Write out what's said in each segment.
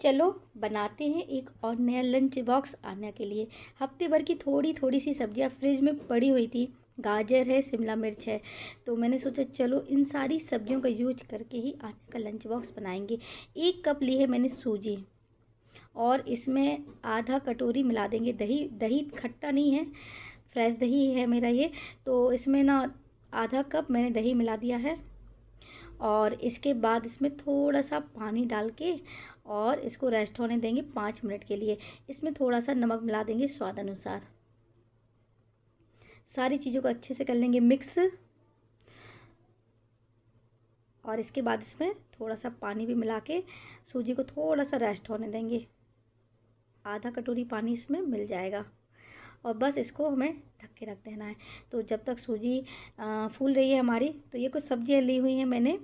चलो बनाते हैं एक और नया लंच बॉक्स आने के लिए हफ्ते भर की थोड़ी थोड़ी सी सब्जियां फ्रिज में पड़ी हुई थी गाजर है शिमला मिर्च है तो मैंने सोचा चलो इन सारी सब्जियों का यूज करके ही आने का लंच बॉक्स बनाएंगे एक कप ली है मैंने सूजी और इसमें आधा कटोरी मिला देंगे दही दही खट्टा नहीं है फ्रेश दही है मेरा ये तो इसमें ना आधा कप मैंने दही मिला दिया है और इसके बाद इसमें थोड़ा सा पानी डाल के और इसको रेस्ट होने देंगे पाँच मिनट के लिए इसमें थोड़ा सा नमक मिला देंगे स्वाद अनुसार सारी चीज़ों को अच्छे से कर लेंगे मिक्स और इसके बाद इसमें थोड़ा सा पानी भी मिला के सूजी को थोड़ा सा रेस्ट होने देंगे आधा कटोरी पानी इसमें मिल जाएगा और बस इसको हमें ढक के रख देना है तो जब तक सूजी फूल रही है हमारी तो ये कुछ सब्जियाँ ली हुई हैं मैंने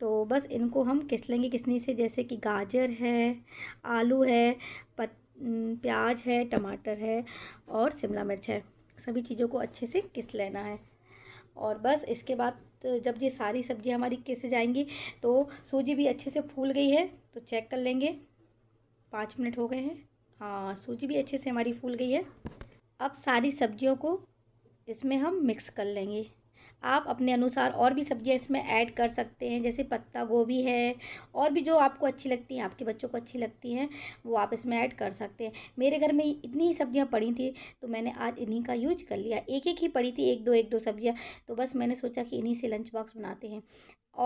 तो बस इनको हम किस लेंगे किसनी से जैसे कि गाजर है आलू है पत प्याज है टमाटर है और शिमला मिर्च है सभी चीज़ों को अच्छे से किस लेना है और बस इसके बाद जब ये सारी सब्ज़ियाँ हमारी किस जाएंगी तो सूजी भी अच्छे से फूल गई है तो चेक कर लेंगे पाँच मिनट हो गए हैं हाँ सूजी भी अच्छे से हमारी फूल गई है अब सारी सब्जियों को इसमें हम मिक्स कर लेंगे आप अपने अनुसार और भी सब्जियां इसमें ऐड कर सकते हैं जैसे पत्ता गोभी है और भी जो आपको अच्छी लगती हैं आपके बच्चों को अच्छी लगती हैं वो आप इसमें ऐड कर सकते हैं मेरे घर में इतनी ही सब्जियाँ पड़ी थी तो मैंने आज इन्हीं का यूज कर लिया एक एक ही पड़ी थी एक दो एक दो सब्जियाँ तो बस मैंने सोचा कि इन्हीं से लंच बॉक्स बनाते हैं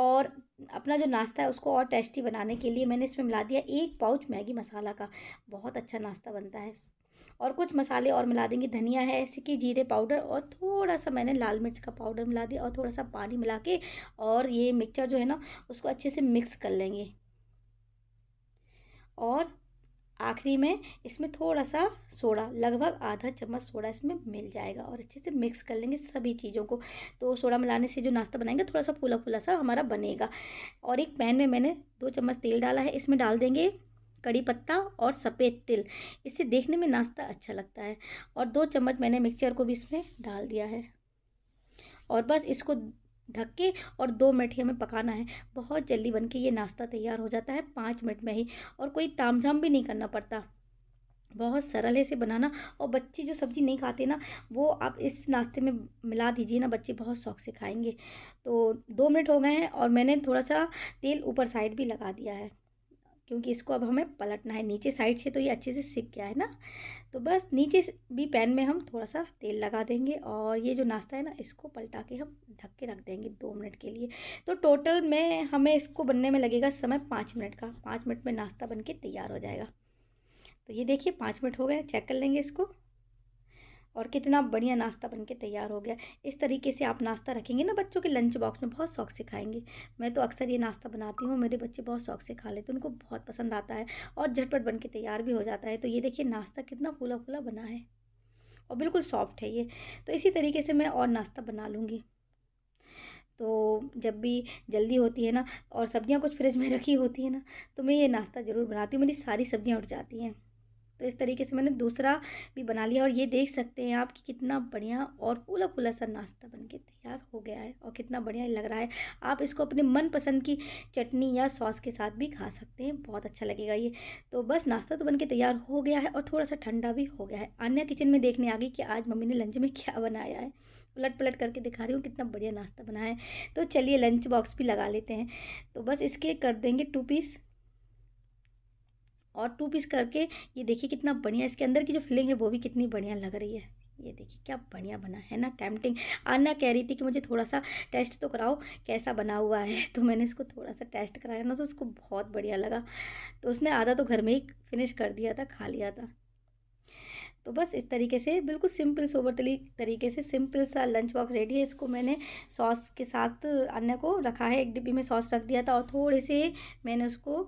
और अपना जो नाश्ता है उसको और टेस्टी बनाने के लिए मैंने इसमें मिला दिया एक पाउच मैगी मसाला का बहुत अच्छा नाश्ता बनता है और कुछ मसाले और मिला देंगे धनिया है ऐसे कि जीरे पाउडर और थोड़ा सा मैंने लाल मिर्च का पाउडर मिला दिया और थोड़ा सा पानी मिला के और ये मिक्सचर जो है ना उसको अच्छे से मिक्स कर लेंगे और आखिरी में इसमें थोड़ा सा सोडा लगभग आधा चम्मच सोडा इसमें मिल जाएगा और अच्छे से मिक्स कर लेंगे सभी चीज़ों को तो सोडा मिलाने से जो नाश्ता बनाएंगे थोड़ा सा फूला फूला सा हमारा बनेगा और एक पैन में मैंने दो चम्मच तेल डाला है इसमें डाल देंगे कड़ी पत्ता और सफ़ेद तिल इससे देखने में नाश्ता अच्छा लगता है और दो चम्मच मैंने मिक्सचर को भी इसमें डाल दिया है और बस इसको ढक के और दो मिनट ही हमें पकाना है बहुत जल्दी बन के ये नाश्ता तैयार हो जाता है पाँच मिनट में ही और कोई तामझाम भी नहीं करना पड़ता बहुत सरल है इसे बनाना और बच्चे जो सब्ज़ी नहीं खाते ना वो आप इस नाश्ते में मिला दीजिए ना बच्चे बहुत शौक से खाएंगे तो दो मिनट हो गए हैं और मैंने थोड़ा सा तेल ऊपर साइड भी लगा दिया है क्योंकि इसको अब हमें पलटना है नीचे साइड से तो ये अच्छे से सीख गया है ना तो बस नीचे भी पैन में हम थोड़ा सा तेल लगा देंगे और ये जो नाश्ता है ना इसको पलटा के हम ढक के रख देंगे दो मिनट के लिए तो टोटल में हमें इसको बनने में लगेगा समय पाँच मिनट का पाँच मिनट में नाश्ता बन के तैयार हो जाएगा तो ये देखिए पाँच मिनट हो गए चेक कर लेंगे इसको और कितना बढ़िया नाश्ता बन के तैयार हो गया इस तरीके से आप नाश्ता रखेंगे ना बच्चों के लंच बॉक्स में बहुत शौक से खाएंगे मैं तो अक्सर ये नाश्ता बनाती हूँ मेरे बच्चे बहुत शौक से खा लेते हैं उनको बहुत पसंद आता है और झटपट बन के तैयार भी हो जाता है तो ये देखिए नाश्ता कितना फूला फूला बना है और बिल्कुल सॉफ्ट है ये तो इसी तरीके से मैं और नाश्ता बना लूँगी तो जब भी जल्दी होती है ना और सब्ज़ियाँ कुछ फ्रिज में रखी होती है ना तो मैं ये नाश्ता ज़रूर बनाती हूँ मेरी सारी सब्ज़ियाँ उठ जाती हैं तो इस तरीके से मैंने दूसरा भी बना लिया और ये देख सकते हैं आप कि कितना बढ़िया और फूला फूला सा नाश्ता बन के तैयार हो गया है और कितना बढ़िया लग रहा है आप इसको अपने मनपसंद की चटनी या सॉस के साथ भी खा सकते हैं बहुत अच्छा लगेगा ये तो बस नाश्ता तो बन के तैयार हो गया है और थोड़ा सा ठंडा भी हो गया है अन्य किचन में देखने आ गई कि आज मम्मी ने लंच में क्या बनाया है उलट पलट करके दिखा रही हूँ कितना बढ़िया नाश्ता बनाया है तो चलिए लंच बॉक्स भी लगा लेते हैं तो बस इसके कर देंगे टू पीस और टू पीस करके ये देखिए कितना बढ़िया इसके अंदर की जो फिलिंग है वो भी कितनी बढ़िया लग रही है ये देखिए क्या बढ़िया बना है ना टैम्पटिंग आना कह रही थी कि मुझे थोड़ा सा टेस्ट तो कराओ कैसा बना हुआ है तो मैंने इसको थोड़ा सा टेस्ट कराया ना तो उसको बहुत बढ़िया लगा तो उसने आधा तो घर में ही फिनिश कर दिया था खा लिया था तो बस इस तरीके से बिल्कुल सिंपल सोबर तरीके से सिंपल सा लंच बॉक्स रेडी है इसको मैंने सॉस के साथ अन्य को रखा है एक डिब्बी में सॉस रख दिया था और थोड़े से मैंने उसको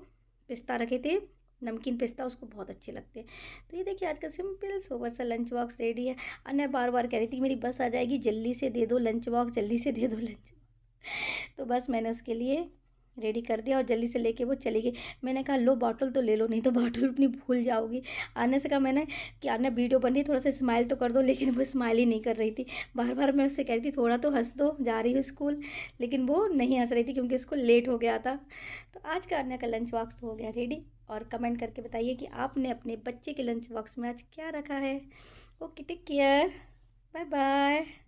पिस्ता रखे थे नमकीन पिस्ता उसको बहुत अच्छे लगते हैं तो ये देखिए आज का सिंपल सोबर सा लंच बॉक्स रेडी है अन्य बार बार कह रही थी मेरी बस आ जाएगी जल्दी से दे दो लंच बॉक्स जल्दी से दे दो लंच तो बस मैंने उसके लिए रेडी कर दिया और जल्दी से लेके वो चली गई मैंने कहा लो बॉटल तो ले लो नहीं तो बॉटल अपनी भूल जाओगी आने से कहा मैंने कि आना वीडियो बन रही थोड़ा सा स्माइल तो कर दो लेकिन वो स्माइल ही नहीं कर रही थी बार बार मैं उससे कह रही थी थोड़ा तो हंस दो जा रही हूँ स्कूल लेकिन वो नहीं हंस रही थी क्योंकि उसको लेट हो गया था तो आज का अन्य का लंच बॉक्स हो गया रेडी और कमेंट करके बताइए कि आपने अपने बच्चे के लंच बॉक्स में आज क्या रखा है okay take care bye bye